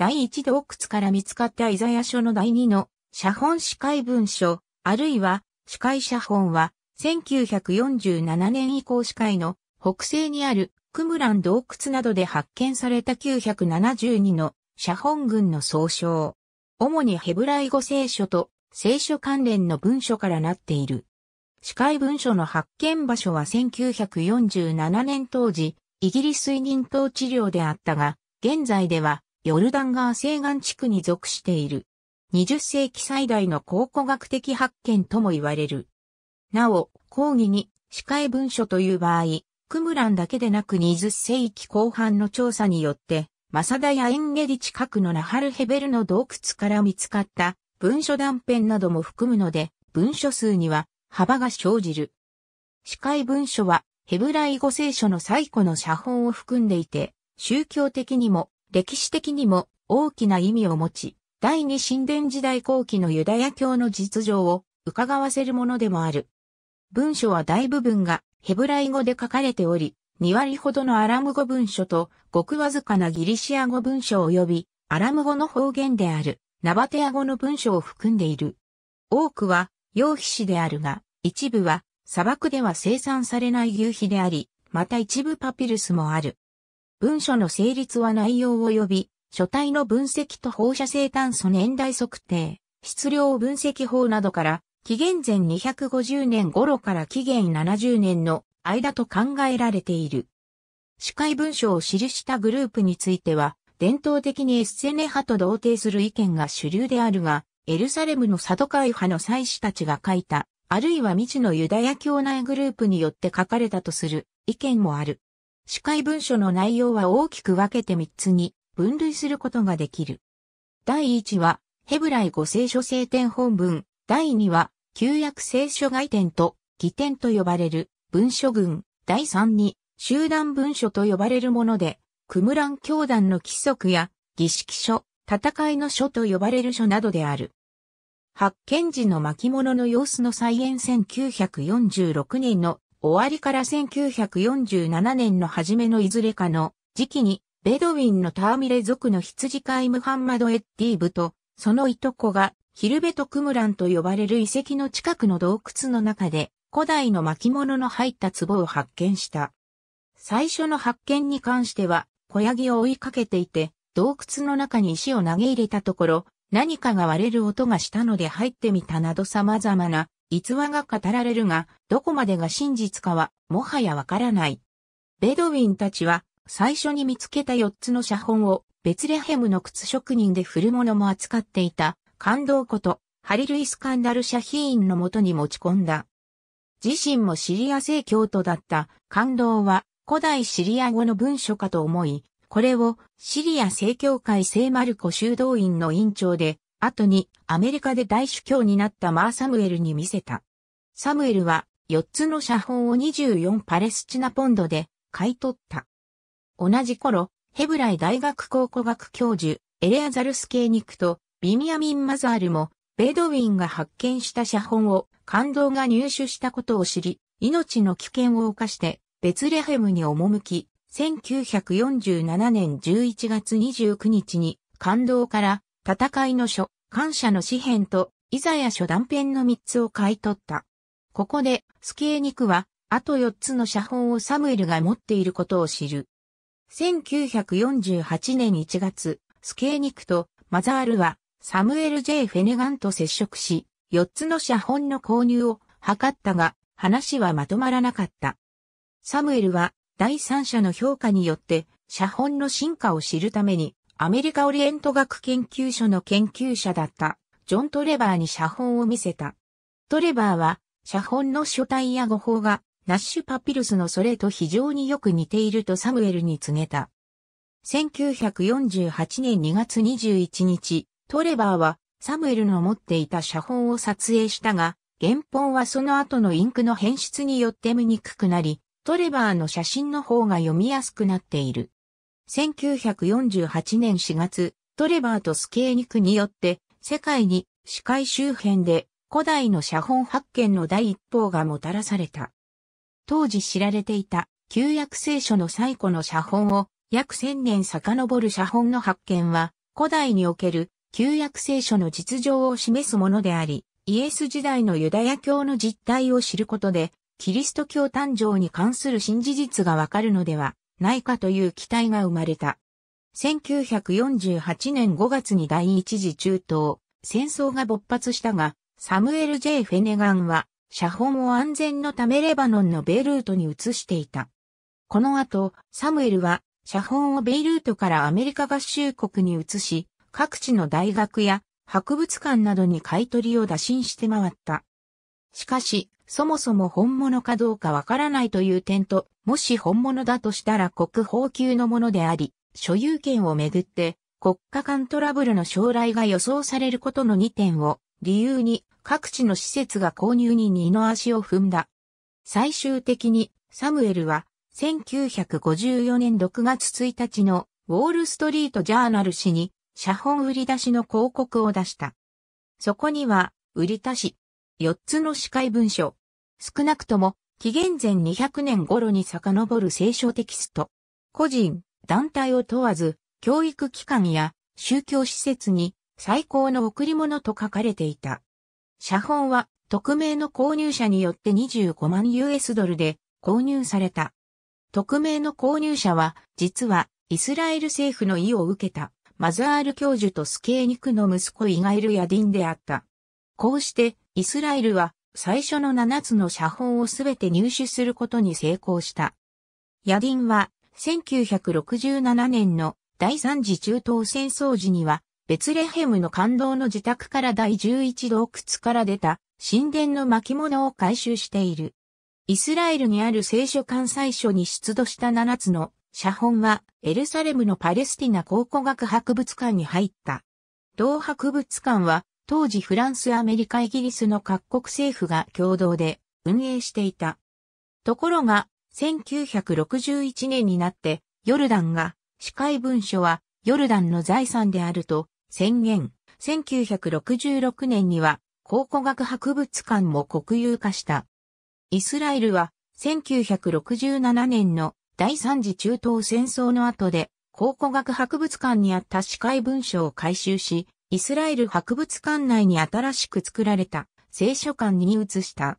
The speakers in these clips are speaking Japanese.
第一洞窟から見つかったイザヤ書の第二の写本司会文書、あるいは司会写本は、1947年以降司会の北西にあるクムラン洞窟などで発見された972の写本群の総称。主にヘブライ語聖書と聖書関連の文書からなっている。司会文書の発見場所は1947年当時、イギリス委任統治領であったが、現在ではヨルダン川西岸地区に属している。20世紀最大の考古学的発見とも言われる。なお、講義に、司会文書という場合、クムランだけでなく20世紀後半の調査によって、マサダやエンゲリ近くのナハルヘベルの洞窟から見つかった文書断片なども含むので、文書数には幅が生じる。司会文書はヘブライ語聖書の最古の写本を含んでいて、宗教的にも歴史的にも大きな意味を持ち、第二神殿時代後期のユダヤ教の実情を伺わせるものでもある。文書は大部分がヘブライ語で書かれており、2割ほどのアラム語文書と、ごくわずかなギリシア語文書及び、アラム語の方言である、ナバテア語の文書を含んでいる。多くは、羊皮紙であるが、一部は、砂漠では生産されない牛皮であり、また一部パピルスもある。文書の成立は内容及び、書体の分析と放射性炭素年代測定、質量分析法などから、紀元前250年頃から紀元70年の間と考えられている。司会文書を記したグループについては、伝統的にエッセネ派と同定する意見が主流であるが、エルサレムのサドカイ派の祭司たちが書いた、あるいは未知のユダヤ教内グループによって書かれたとする意見もある。司会文書の内容は大きく分けて3つに分類することができる。第1は、ヘブライ語聖書聖典本文。第2は、旧約聖書外典と、義典と呼ばれる文書群。第3に、集団文書と呼ばれるもので、クムラン教団の規則や、儀式書、戦いの書と呼ばれる書などである。発見時の巻物の様子の再現1946年の終わりから1947年の初めのいずれかの時期に、ベドウィンのターミレ族の羊飼いムハンマド・エッティーブと、そのいとこが、ヒルベト・クムランと呼ばれる遺跡の近くの洞窟の中で、古代の巻物の入った壺を発見した。最初の発見に関しては、小ヤギを追いかけていて、洞窟の中に石を投げ入れたところ、何かが割れる音がしたので入ってみたなど様々な逸話が語られるが、どこまでが真実かは、もはやわからない。ベドウィンたちは、最初に見つけた4つの写本を、ベツレヘムの靴職人で古物も扱っていた、感動こと、ハリル・イスカンダル・社品ヒーンのもとに持ち込んだ。自身もシリア正教徒だった感動は、古代シリア語の文書かと思い、これをシリア正教会聖マルコ修道院の院長で後にアメリカで大主教になったマー・サムエルに見せた。サムエルは4つの写本を24パレスチナポンドで買い取った。同じ頃、ヘブライ大学考古学教授、エレアザルス・ケーニクとビミアミン・マザールも、ベドウィンが発見した写本を感動が入手したことを知り、命の危険を犯して、ベツレヘムに赴き、1947年11月29日に感動から戦いの書、感謝の詩編と、イザヤ書断編の3つを買い取った。ここで、スケーニクは、あと4つの写本をサムエルが持っていることを知る。1948年1月、スケーニクとマザールはサムエル・ J・ フェネガンと接触し、4つの写本の購入を図ったが、話はまとまらなかった。サムエルは第三者の評価によって写本の進化を知るためにアメリカオリエント学研究所の研究者だったジョン・トレバーに写本を見せた。トレバーは写本の書体や語法がナッシュパピルスのそれと非常によく似ているとサムエルに告げた。1948年2月21日、トレバーはサムエルの持っていた写本を撮影したが、原本はその後のインクの変質によって見にくくなり、トレバーの写真の方が読みやすくなっている。1948年4月、トレバーとスケーニクによって、世界に、視界周辺で、古代の写本発見の第一報がもたらされた。当時知られていた、旧約聖書の最古の写本を、約千年遡る写本の発見は、古代における、旧約聖書の実情を示すものであり、イエス時代のユダヤ教の実態を知ることで、キリスト教誕生に関する新事実がわかるのではないかという期待が生まれた。1948年5月に第一次中東、戦争が勃発したが、サムエル・ J・ フェネガンは、写本を安全のためレバノンのベイルートに移していた。この後、サムエルは、写本をベイルートからアメリカ合衆国に移し、各地の大学や博物館などに買い取りを打診して回った。しかし、そもそも本物かどうかわからないという点と、もし本物だとしたら国宝級のものであり、所有権をめぐって国家間トラブルの将来が予想されることの2点を理由に各地の施設が購入に二の足を踏んだ。最終的にサムエルは1954年6月1日のウォールストリートジャーナル誌に写本売り出しの広告を出した。そこには売り出し4つの司会文書少なくとも、紀元前200年頃に遡る聖書テキスト。個人、団体を問わず、教育機関や宗教施設に最高の贈り物と書かれていた。写本は、匿名の購入者によって25万 US ドルで購入された。匿名の購入者は、実は、イスラエル政府の意を受けた、マザール教授とスケーニクの息子イガイル・ヤディンであった。こうして、イスラエルは、最初の7つの写本をすべて入手することに成功した。ヤディンは、1967年の第三次中東戦争時には、ベツレヘムの感動の自宅から第11洞窟から出た神殿の巻物を回収している。イスラエルにある聖書関西書に出土した7つの写本はエルサレムのパレスティナ考古学博物館に入った。同博物館は当時フランス、アメリカ、イギリスの各国政府が共同で運営していた。ところが、1961年になって、ヨルダンが、司会文書は、ヨルダンの財産であると宣言。1966年には、考古学博物館も国有化した。イスラエルは、1967年の第三次中東戦争の後で、考古学博物館にあった司会文書を回収し、イスラエル博物館内に新しく作られた聖書館に移した。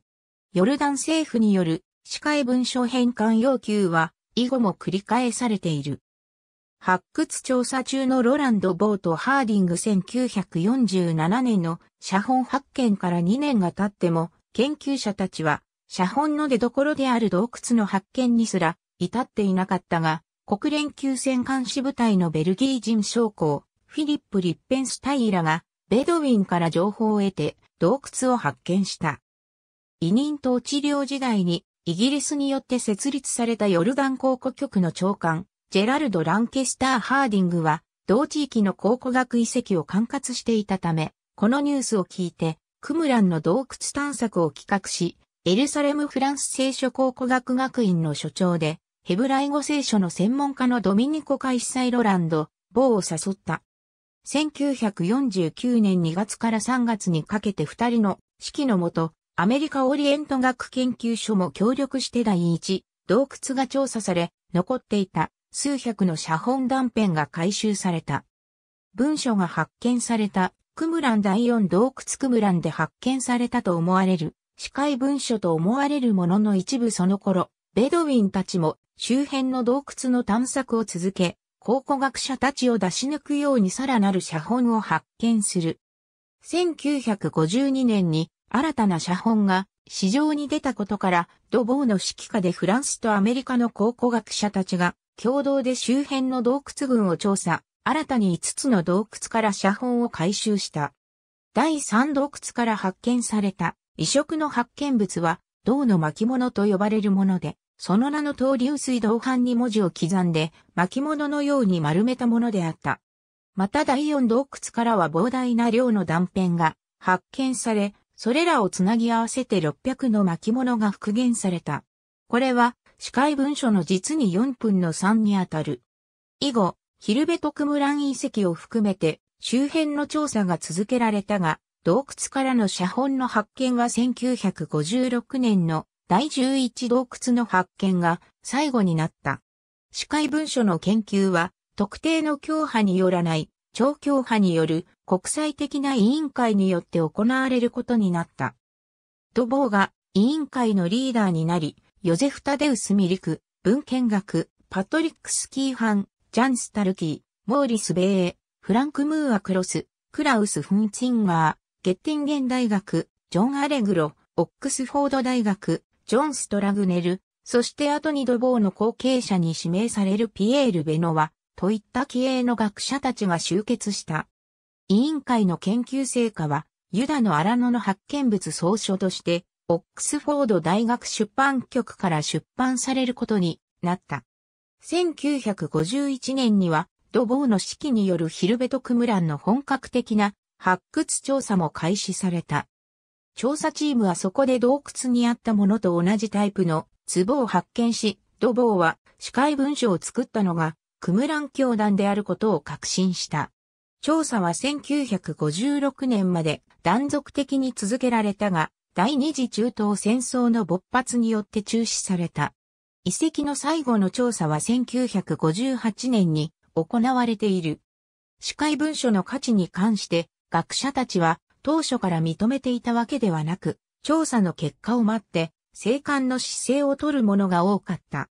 ヨルダン政府による司会文書返還要求は以後も繰り返されている。発掘調査中のロランド・ボート・ハーディング1947年の写本発見から2年が経っても研究者たちは写本の出所である洞窟の発見にすら至っていなかったが国連級戦監視部隊のベルギー人将校フィリップ・リッペンスタイラが、ベドウィンから情報を得て、洞窟を発見した。委任統治領時代に、イギリスによって設立されたヨルダン考古局の長官、ジェラルド・ランケスター・ハーディングは、同地域の考古学遺跡を管轄していたため、このニュースを聞いて、クムランの洞窟探索を企画し、エルサレム・フランス聖書考古学学院の所長で、ヘブライ語聖書の専門家のドミニコ・カイスサイロランド、ボーを誘った。1949年2月から3月にかけて2人の指揮のもと、アメリカオリエント学研究所も協力して第一洞窟が調査され、残っていた数百の写本断片が回収された。文書が発見された、クムラン第4洞窟クムランで発見されたと思われる、司会文書と思われるものの一部その頃、ベドウィンたちも周辺の洞窟の探索を続け、考古学者たちを出し抜くようにさらなる写本を発見する。1952年に新たな写本が市場に出たことから、ドボーの指揮下でフランスとアメリカの考古学者たちが共同で周辺の洞窟群を調査、新たに5つの洞窟から写本を回収した。第3洞窟から発見された異色の発見物は銅の巻物と呼ばれるもので、その名の通り水道版に文字を刻んで巻物のように丸めたものであった。また第四洞窟からは膨大な量の断片が発見され、それらをつなぎ合わせて600の巻物が復元された。これは、司会文書の実に4分の3にあたる。以後、ヒルベトクムラン遺跡を含めて、周辺の調査が続けられたが、洞窟からの写本の発見は1956年の第11洞窟の発見が最後になった。司会文書の研究は特定の教派によらない超教派による国際的な委員会によって行われることになった。ドボーが委員会のリーダーになり、ヨゼフ・タデウス・ミリク、文献学、パトリック・スキーハン、ジャン・スタルキー、モーリス・ベー、フランク・ムーア・クロス、クラウス・フンツンガー、ゲッティンゲン大学、ジョン・アレグロ、オックスフォード大学、ジョン・ストラグネル、そして後にドボーの後継者に指名されるピエール・ベノワ、といった気鋭の学者たちが集結した。委員会の研究成果は、ユダの荒野の発見物総書として、オックスフォード大学出版局から出版されることになった。1951年には、ドボーの指揮によるヒルベト・クムランの本格的な発掘調査も開始された。調査チームはそこで洞窟にあったものと同じタイプの壺を発見し、土坊は司会文書を作ったのがクムラン教団であることを確信した。調査は1956年まで断続的に続けられたが、第二次中東戦争の勃発によって中止された。遺跡の最後の調査は1958年に行われている。司会文書の価値に関して学者たちは当初から認めていたわけではなく、調査の結果を待って、生還の姿勢を取るものが多かった。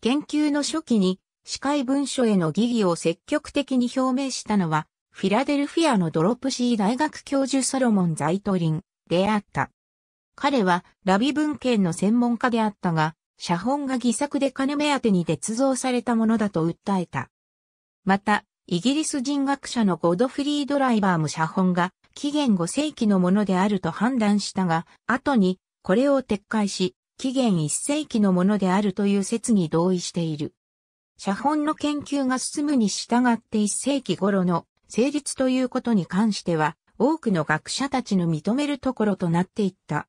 研究の初期に、司会文書への疑義を積極的に表明したのは、フィラデルフィアのドロップシー大学教授ソロモン・ザイトリンであった。彼はラビ文献の専門家であったが、写本が偽作で金目当てに捏造されたものだと訴えた。また、イギリス人学者のゴドフリー・ドライバーも写本が紀元5世紀のものであると判断したが、後にこれを撤回し、紀元1世紀のものであるという説に同意している。写本の研究が進むに従って1世紀頃の成立ということに関しては、多くの学者たちの認めるところとなっていった。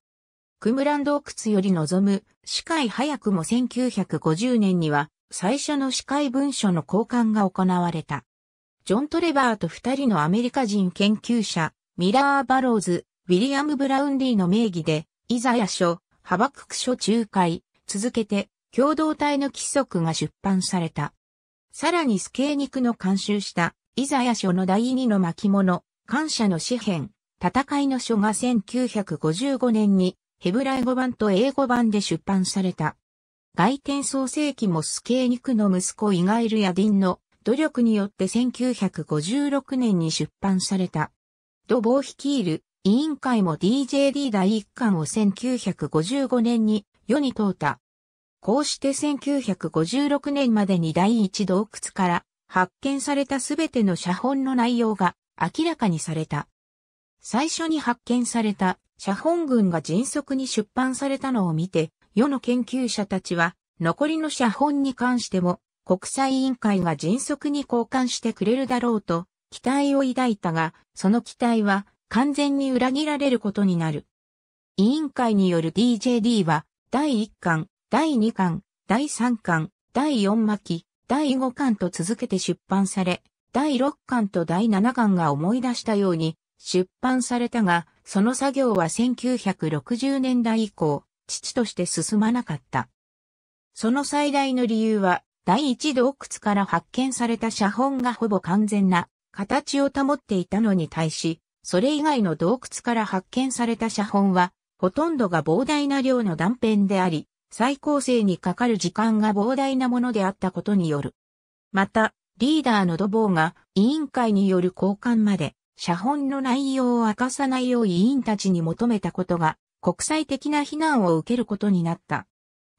クムラン洞窟より望む、司会早くも1950年には、最初の司会文書の交換が行われた。ジョン・トレバーと二人のアメリカ人研究者、ミラー・バローズ、ウィリアム・ブラウンリーの名義で、イザヤ書、ハバクク書仲介、続けて、共同体の規則が出版された。さらにスケーニクの監修した、イザヤ書の第二の巻物、感謝の詩編、戦いの書が1955年に、ヘブライ語版と英語版で出版された。外転創世記もスケーニクの息子イガイル・ヤディンの努力によって1956年に出版された。ドボー率いる委員会も DJD 第1巻を1955年に世に問うた。こうして1956年までに第1洞窟から発見されたすべての写本の内容が明らかにされた。最初に発見された写本群が迅速に出版されたのを見て、世の研究者たちは残りの写本に関しても国際委員会が迅速に交換してくれるだろうと期待を抱いたが、その期待は完全に裏切られることになる。委員会による DJD は、第1巻、第2巻、第3巻、第4巻、第5巻と続けて出版され、第6巻と第7巻が思い出したように出版されたが、その作業は1960年代以降、父として進まなかった。その最大の理由は、第一洞窟から発見された写本がほぼ完全な形を保っていたのに対し、それ以外の洞窟から発見された写本は、ほとんどが膨大な量の断片であり、再構成にかかる時間が膨大なものであったことによる。また、リーダーのドボーが委員会による交換まで、写本の内容を明かさないよう委員たちに求めたことが、国際的な非難を受けることになった。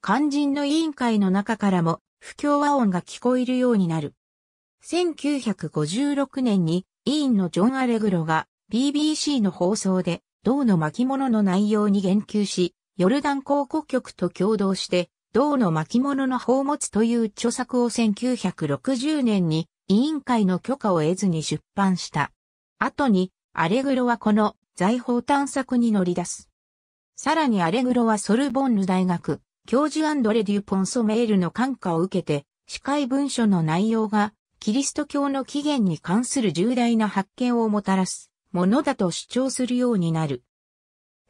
肝心の委員会の中からも、不協和音が聞こえるようになる。1956年に委員のジョン・アレグロが BBC の放送で銅の巻物の内容に言及し、ヨルダン考古局と共同して銅の巻物の宝物という著作を1960年に委員会の許可を得ずに出版した。後にアレグロはこの財宝探索に乗り出す。さらにアレグロはソルボンヌ大学教授アンドレ・デュポンソメールの感化を受けて、司会文書の内容がキリスト教の起源に関する重大な発見をもたらすものだと主張するようになる。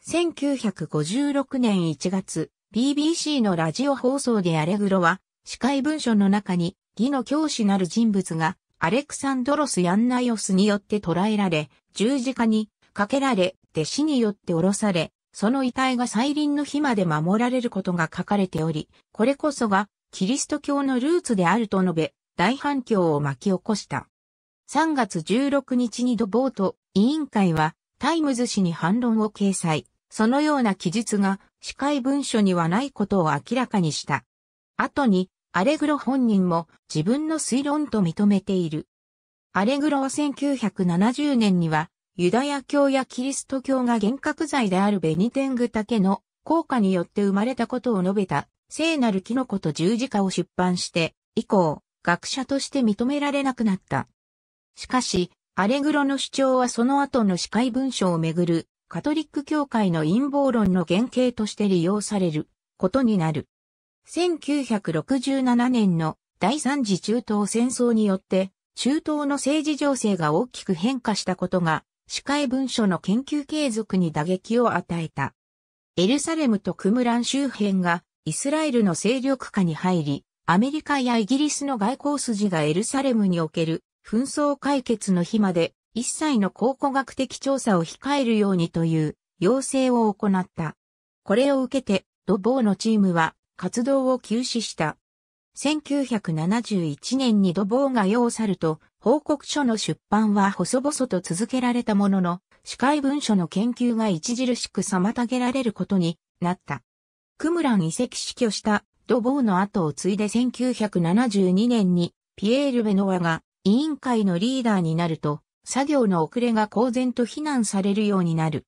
1956年1月、BBC のラジオ放送でアレグロは、司会文書の中に、義の教師なる人物が、アレクサンドロス・ヤンナイオスによって捕らえられ、十字架にかけられ、弟子によって降ろされ、その遺体が再臨の日まで守られることが書かれており、これこそが、キリスト教のルーツであると述べ、大反響を巻き起こした。3月16日にドボート委員会はタイムズ紙に反論を掲載。そのような記述が司会文書にはないことを明らかにした。後にアレグロ本人も自分の推論と認めている。アレグロは1970年にはユダヤ教やキリスト教が幻覚罪であるベニテングタケの効果によって生まれたことを述べた聖なるキノコと十字架を出版して以降、学者として認められなくなった。しかし、アレグロの主張はその後の司会文書をめぐるカトリック教会の陰謀論の原型として利用されることになる。1967年の第三次中東戦争によって中東の政治情勢が大きく変化したことが司会文書の研究継続に打撃を与えた。エルサレムとクムラン周辺がイスラエルの勢力下に入り、アメリカやイギリスの外交筋がエルサレムにおける紛争解決の日まで一切の考古学的調査を控えるようにという要請を行った。これを受けて、ドボーのチームは活動を休止した。1971年にドボーが世を去ると、報告書の出版は細々と続けられたものの、司会文書の研究が著しく妨げられることになった。クムラン遺跡死去したドボーの後を継いで1972年にピエール・ベノワが委員会のリーダーになると、作業の遅れが公然と非難されるようになる。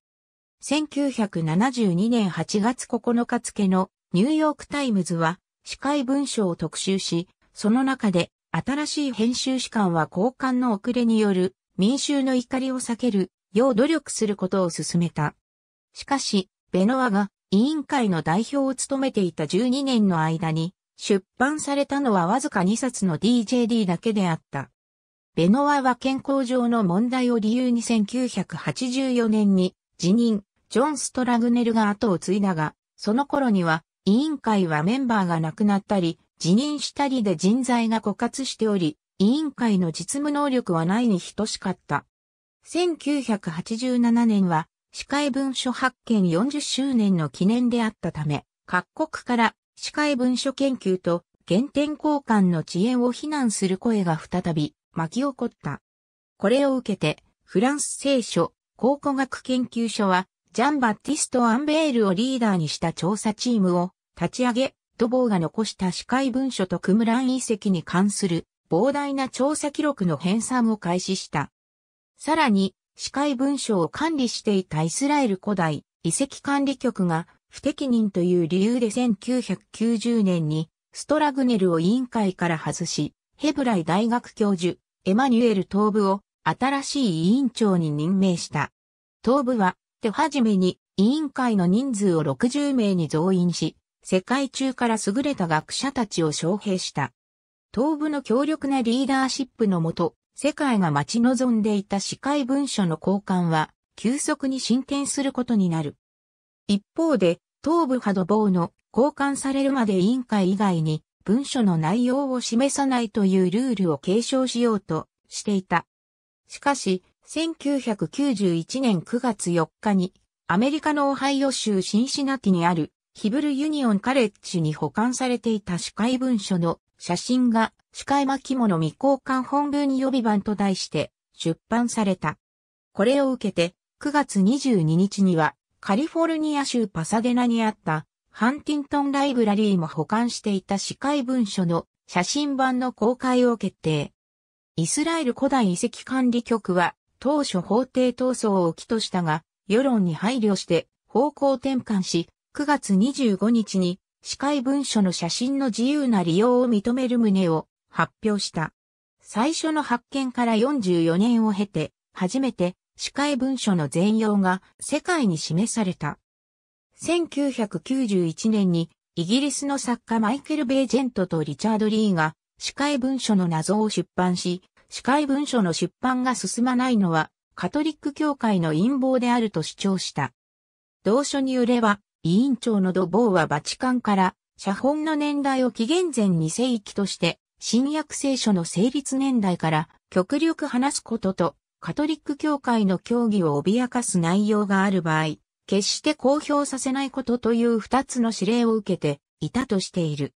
1972年8月9日付のニューヨークタイムズは司会文書を特集し、その中で新しい編集士官は交換の遅れによる民衆の怒りを避けるよう努力することを進めた。しかし、ベノワが委員会の代表を務めていた12年の間に出版されたのはわずか2冊の DJD だけであった。ベノワは健康上の問題を理由に1984年に辞任、ジョン・ストラグネルが後を継いだが、その頃には委員会はメンバーが亡くなったり、辞任したりで人材が枯渇しており、委員会の実務能力はないに等しかった。1987年は司会文書発見40周年の記念であったため、各国から司会文書研究と原点交換の遅延を非難する声が再び巻き起こった。これを受けて、フランス聖書考古学研究所は、ジャン・バッティスト・アンベールをリーダーにした調査チームを立ち上げ、ドボーが残した司会文書とクムラン遺跡に関する膨大な調査記録の編纂を開始した。さらに、司会文書を管理していたイスラエル古代遺跡管理局が不適任という理由で1990年にストラグネルを委員会から外し、ヘブライ大学教授エマニュエル東部を新しい委員長に任命した。東部は手始めに委員会の人数を60名に増員し、世界中から優れた学者たちを招聘した。東部の強力なリーダーシップのもと、世界が待ち望んでいた司会文書の交換は、急速に進展することになる。一方で、東部波ドボーの交換されるまで委員会以外に文書の内容を示さないというルールを継承しようとしていた。しかし、1991年9月4日にアメリカのオハイオ州シンシナティにあるヒブルユニオンカレッジに保管されていた司会文書の写真が司会巻物未交換本文予備版と題して出版された。これを受けて、9月22日には、カリフォルニア州パサデナにあったハンティントンライブラリーも保管していた司会文書の写真版の公開を決定。イスラエル古代遺跡管理局は当初法廷闘争を起きとしたが、世論に配慮して方向転換し、9月25日に司会文書の写真の自由な利用を認める旨を発表した。最初の発見から44年を経て、初めて司会文書の全容が世界に示された。1991年にイギリスの作家マイケル・ベージェントとリチャード・リーが司会文書の謎を出版し、司会文書の出版が進まないのはカトリック教会の陰謀であると主張した。同書によれば、委員長のドボーはバチカンから写本の年代を紀元前2世紀として新約聖書の成立年代から極力話すことと、カトリック教会の教義を脅かす内容がある場合、決して公表させないことという二つの指令を受けていたとしている。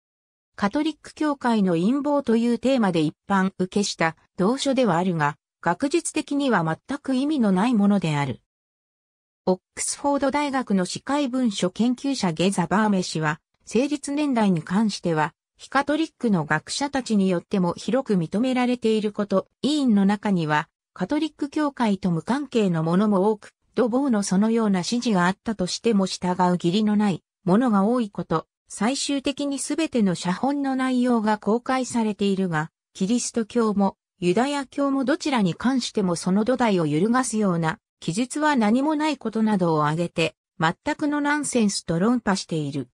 カトリック教会の陰謀というテーマで一般受けした同書ではあるが、学術的には全く意味のないものである。オックスフォード大学の司会文書研究者ゲザ・バーメ氏は、成立年代に関しては、ヒカトリックの学者たちによっても広く認められていること、委員の中には、カトリック教会と無関係のものも多く、土坊のそのような指示があったとしても従う義理のないものが多いこと、最終的に全ての写本の内容が公開されているが、キリスト教もユダヤ教もどちらに関してもその土台を揺るがすような記述は何もないことなどを挙げて、全くのナンセンスと論破している。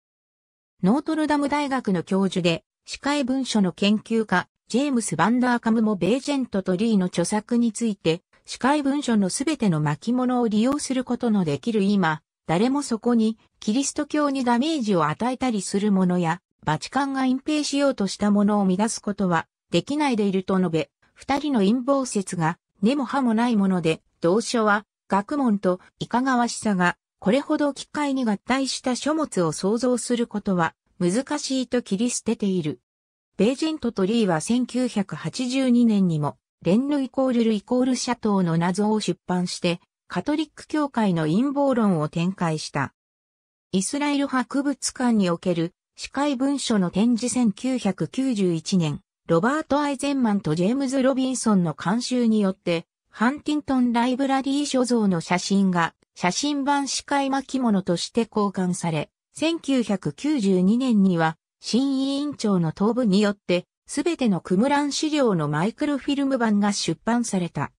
ノートルダム大学の教授で、司会文書の研究家、ジェームス・バンダーカムもベージェントとリーの著作について、司会文書のすべての巻物を利用することのできる今、誰もそこにキリスト教にダメージを与えたりするものや、バチカンが隠蔽しようとしたものを乱すことはできないでいると述べ、二人の陰謀説が根も葉もないもので、同書は学問といかがわしさがこれほど機械に合体した書物を創造することは難しいと切り捨てている。ベージェントとリーは1982年にも、レンヌイコールルイコールシャトーの謎を出版して、カトリック教会の陰謀論を展開した。イスラエル博物館における司会文書の展示1991年、ロバート・アイゼンマンとジェームズ・ロビンソンの監修によって、ハンティントン・ライブラリー所蔵の写真が写真版司会巻物として交換され、1992年には、新委員長の頭部によって、すべてのクムラン資料のマイクロフィルム版が出版された。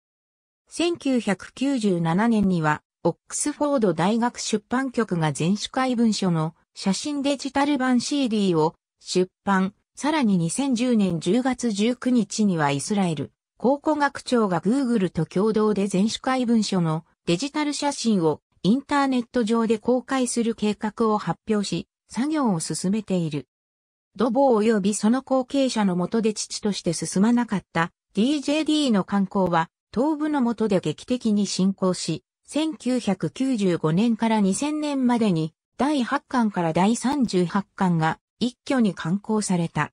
1997年には、オックスフォード大学出版局が全種会文書の写真デジタル版 CD を出版、さらに2010年10月19日にはイスラエル考古学庁が Google と共同で全種会文書のデジタル写真をインターネット上で公開する計画を発表し、作業を進めている。土坊及びその後継者の下で父として進まなかった DJD の観光は、東部の下で劇的に進行し、1995年から2000年までに第8巻から第38巻が一挙に刊行された。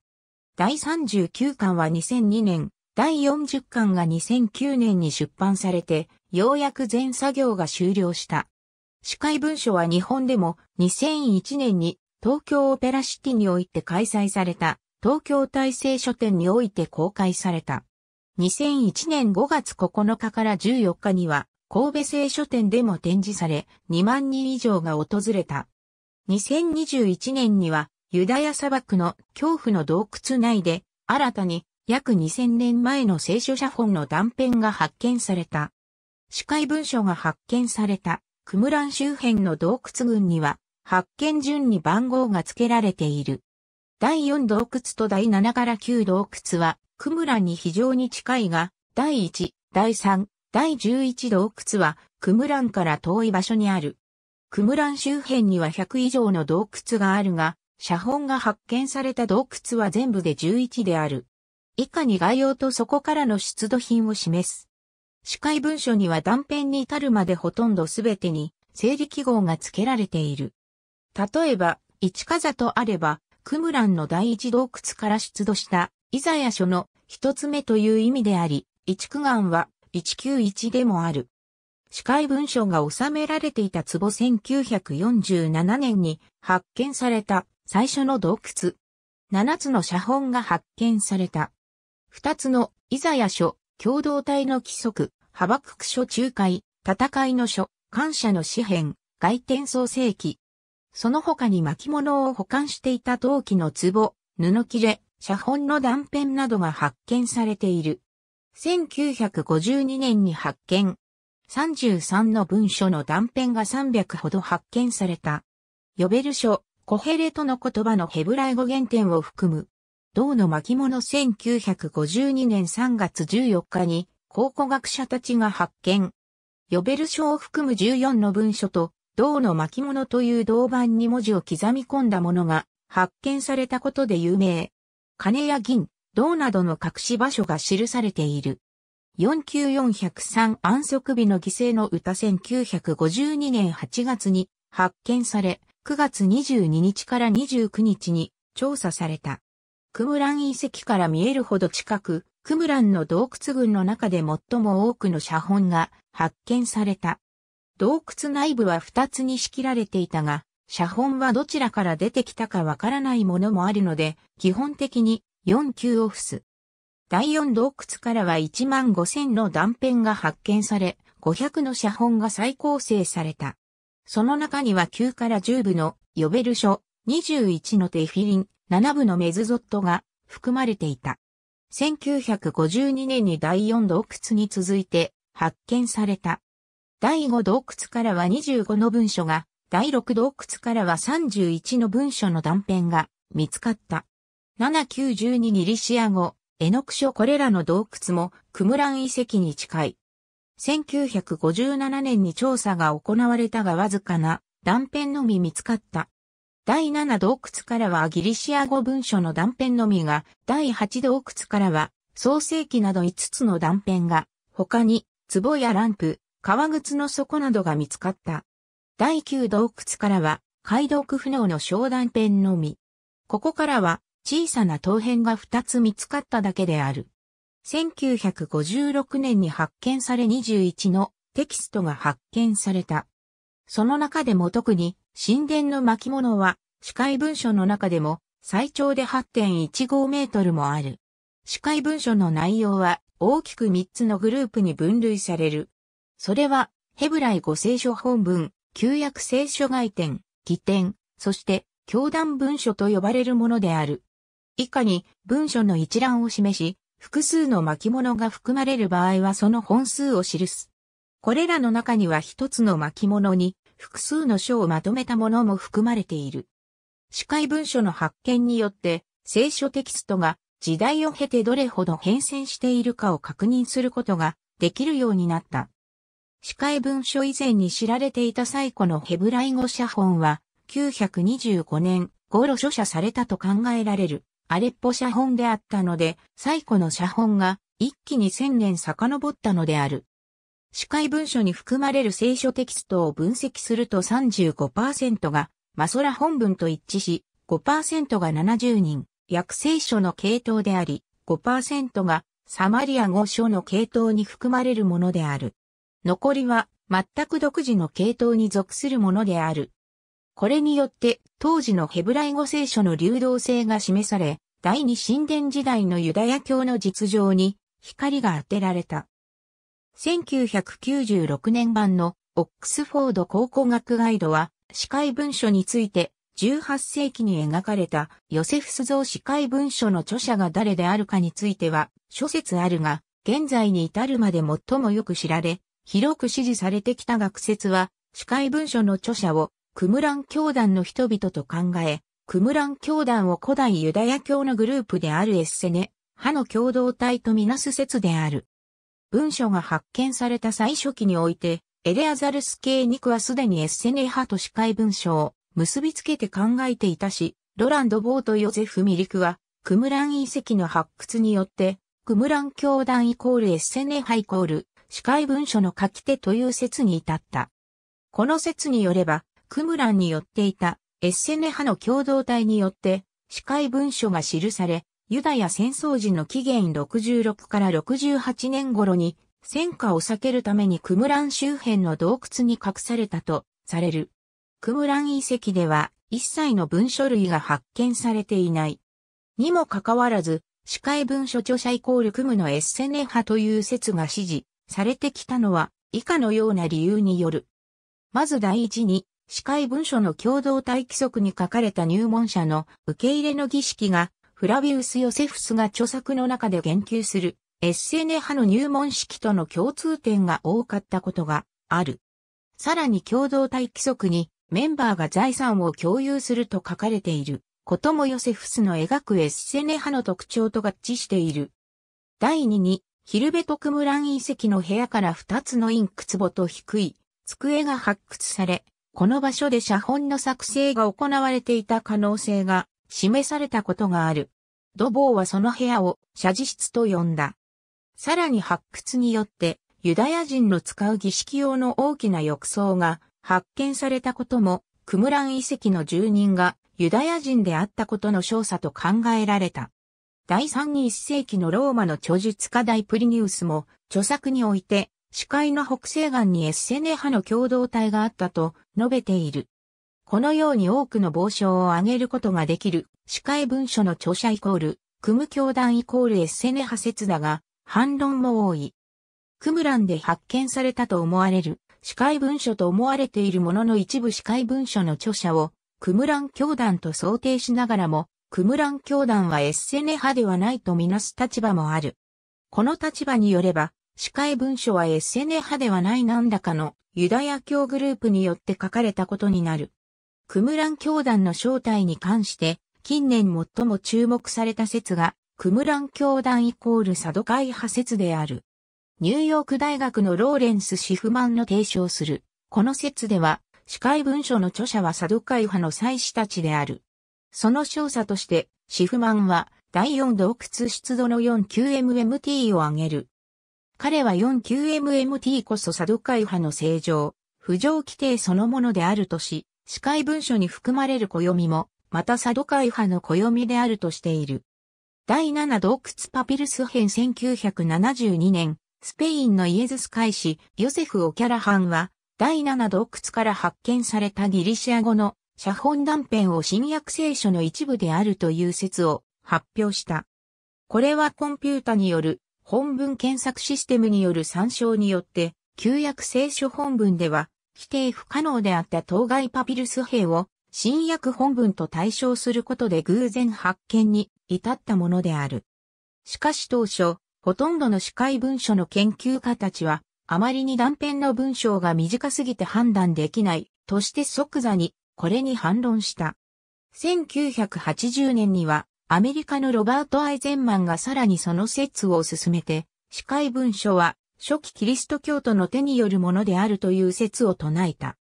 第39巻は2002年、第40巻が2009年に出版されて、ようやく全作業が終了した。司会文書は日本でも2001年に東京オペラシティにおいて開催された東京大成書店において公開された。2001年5月9日から14日には神戸製書店でも展示され2万人以上が訪れた。2021年にはユダヤ砂漠の恐怖の洞窟内で新たに約2000年前の聖書写本の断片が発見された。司会文書が発見された、クムラン周辺の洞窟群には、発見順に番号が付けられている。第4洞窟と第7から9洞窟は、クムランに非常に近いが、第1、第3、第11洞窟は、クムランから遠い場所にある。クムラン周辺には100以上の洞窟があるが、写本が発見された洞窟は全部で11である。以下に概要とそこからの出土品を示す。司会文書には断片に至るまでほとんどすべてに整理記号が付けられている。例えば、市風とあれば、クムランの第一洞窟から出土したイザヤ書の一つ目という意味であり、市区眼は191でもある。司会文書が収められていた壺1947年に発見された最初の洞窟。七つの写本が発見された。二つのイザヤ書共同体の規則、ハバクク書仲介、戦いの書、感謝の詩編、外転創世記。その他に巻物を保管していた陶器の壺、布切れ、写本の断片などが発見されている。1952年に発見。33の文書の断片が300ほど発見された。ヨベル書、コヘレトの言葉のヘブライ語原点を含む。銅の巻物1952年3月14日に考古学者たちが発見。ヨベル書を含む14の文書と、銅の巻物という銅板に文字を刻み込んだものが発見されたことで有名。金や銀、銅などの隠し場所が記されている。49403安息日の犠牲の歌1952年8月に発見され、9月22日から29日に調査された。クムラン遺跡から見えるほど近く、クムランの洞窟群の中で最も多くの写本が発見された。洞窟内部は2つに仕切られていたが、写本はどちらから出てきたかわからないものもあるので、基本的に4級オフス。第4洞窟からは1万5000の断片が発見され、500の写本が再構成された。その中には9から10部のヨベル書、21のテフィリン、7部のメズゾットが含まれていた。1952年に第4洞窟に続いて発見された。第5洞窟からは25の文書が、第6洞窟からは31の文書の断片が見つかった。792にリシア語、エノク書これらの洞窟もクムラン遺跡に近い。1957年に調査が行われたがわずかな断片のみ見つかった。第7洞窟からはギリシア語文書の断片のみが、第8洞窟からは創世記など5つの断片が、他に壺やランプ、革靴の底などが見つかった。第9洞窟からは解読不能の小断片のみ。ここからは小さな陶片が2つ見つかっただけである。1956年に発見され21のテキストが発見された。その中でも特に、神殿の巻物は、司会文書の中でも、最長で8.15メートルもある。司会文書の内容は、大きく3つのグループに分類される。それは、ヘブライ語聖書本文、旧約聖書外典、義典、そして、教団文書と呼ばれるものである。以下に、文書の一覧を示し、複数の巻物が含まれる場合はその本数を記す。これらの中には一つの巻物に複数の書をまとめたものも含まれている。司会文書の発見によって、聖書テキストが時代を経てどれほど変遷しているかを確認することができるようになった。司会文書以前に知られていた最古のヘブライ語写本は、925年頃書写されたと考えられる、アレッポ写本であったので、最古の写本が一気に千年遡ったのである。司会文書に含まれる聖書テキストを分析すると35%がマソラ本文と一致し、5%が70人、約聖書の系統であり、5%がサマリア語書の系統に含まれるものである。残りは全く独自の系統に属するものである。これによって当時のヘブライ語聖書の流動性が示され、第二神殿時代のユダヤ教の実情に光が当てられた。1996年版のオックスフォード考古学ガイドは、司会文書について、18世紀に描かれたヨセフス像司会文書の著者が誰であるかについては、諸説あるが、現在に至るまで最もよく知られ、広く支持されてきた学説は、司会文書の著者をクムラン教団の人々と考え、クムラン教団を古代ユダヤ教のグループであるエッセネ、派の共同体とみなす説である。文書が発見された最初期において、エレアザルス系肉はすでにエッセネ派と司会文書を結びつけて考えていたし、ロランド・ボーとヨゼフ・ミリクは、クムラン遺跡の発掘によって、クムラン教団イコールエッセネ派イコール、司会文書の書き手という説に至った。この説によれば、クムランによっていたエッセネ派の共同体によって、司会文書が記され、ユダヤ戦争時の紀元66から68年頃に戦火を避けるためにクムラン周辺の洞窟に隠されたとされる。クムラン遺跡では一切の文書類が発見されていない。にもかかわらず、司会文書著者イコールクムのエッセネ派という説が支持されてきたのは以下のような理由による。まず第一に、司会文書の共同体規則に書かれた入門者の受け入れの儀式がフラビウス・ヨセフスが著作の中で言及する、エッセネ派の入門式との共通点が多かったことがある。さらに共同体規則にメンバーが財産を共有すると書かれていることもヨセフスの描くエッセネ派の特徴と合致している。第2に、ヒルベトクムラン遺跡の部屋から2つのインク壺と低い机が発掘され、この場所で写本の作成が行われていた可能性が示されたことがある。土坊はその部屋を写事室と呼んだ。さらに発掘によってユダヤ人の使う儀式用の大きな浴槽が発見されたこともクムラン遺跡の住人がユダヤ人であったことの少佐と考えられた。第31世紀のローマの著述家大プリニウスも著作において視界の北西岸にエッセネ派の共同体があったと述べている。このように多くの傍証を挙げることができる、司会文書の著者イコール、クム教団イコールエッセネ派説だが、反論も多い。クムランで発見されたと思われる、司会文書と思われているものの一部司会文書の著者を、クムラン教団と想定しながらも、クムラン教団はエッセネ派ではないとみなす立場もある。この立場によれば、司会文書はエッセネ派ではない何らかのユダヤ教グループによって書かれたことになる。クムラン教団の正体に関して、近年最も注目された説が、クムラン教団イコールサドカイ派説である。ニューヨーク大学のローレンス・シフマンの提唱する、この説では、司会文書の著者はサドカイ派の祭司たちである。その調査として、シフマンは、第4洞窟出土の 49MMT を挙げる。彼は 49MMT こそサドカイ派の正常、不条規定そのものであるとし、司会文書に含まれる暦も、また佐渡会派の暦であるとしている。第七洞窟パピルス編1972年、スペインのイエズス会士ヨセフ・オキャラハンは、第七洞窟から発見されたギリシア語の写本断片を新約聖書の一部であるという説を発表した。これはコンピュータによる本文検索システムによる参照によって、旧約聖書本文では規定不可能であった当該パピルス兵を新薬本文と対象することで偶然発見に至ったものである。しかし当初、ほとんどの司会文書の研究家たちは、あまりに断片の文章が短すぎて判断できないとして即座にこれに反論した。1980年にはアメリカのロバート・アイゼンマンがさらにその説を進めて、司会文書は初期キリスト教徒の手によるものであるという説を唱えた。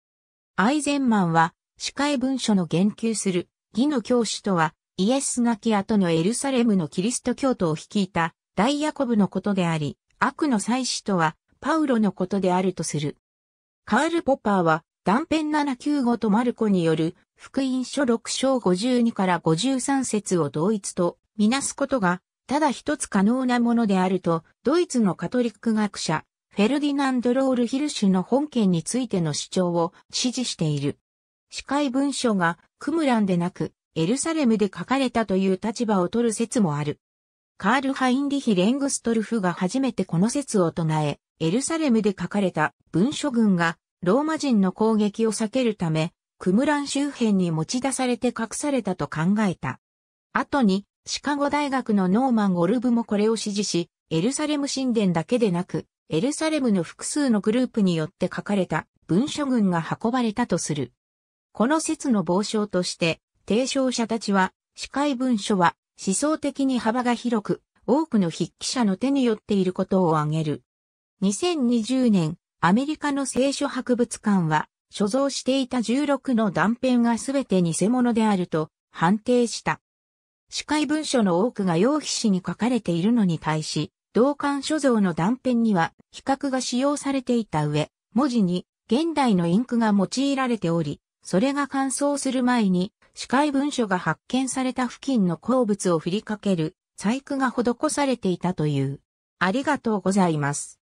アイゼンマンは、司会文書の言及する、義の教師とは、イエスがキアとのエルサレムのキリスト教徒を率いた、大ヤコブのことであり、悪の祭司とは、パウロのことであるとする。カール・ポッパーは、断片795とマルコによる、福音書6章52から53節を同一とみなすことがただ一つ可能なものであると、ドイツのカトリック学者、フェルディナンド・ロール・ヒルシュの本件についての主張を支持している。司会文書がクムランでなく、エルサレムで書かれたという立場を取る説もある。カール・ハインリヒ・レングストルフが初めてこの説を唱え、エルサレムで書かれた文書群がローマ人の攻撃を避けるため、クムラン周辺に持ち出されて隠されたと考えた。後にシカゴ大学のノーマン・ゴルブもこれを支持し、エルサレム神殿だけでなく、エルサレムの複数のグループによって書かれた文書群が運ばれたとする。この説の傍証として、提唱者たちは、司会文書は思想的に幅が広く、多くの筆記者の手によっていることを挙げる。2020年、アメリカの聖書博物館は、所蔵していた16の断片がすべて偽物であると判定した。司会文書の多くが用筆紙に書かれているのに対し、同館所蔵の断片には比較が使用されていた上、文字に現代のインクが用いられており、それが乾燥する前に、司会文書が発見された付近の鉱物を振りかける細工が施されていたという。ありがとうございます。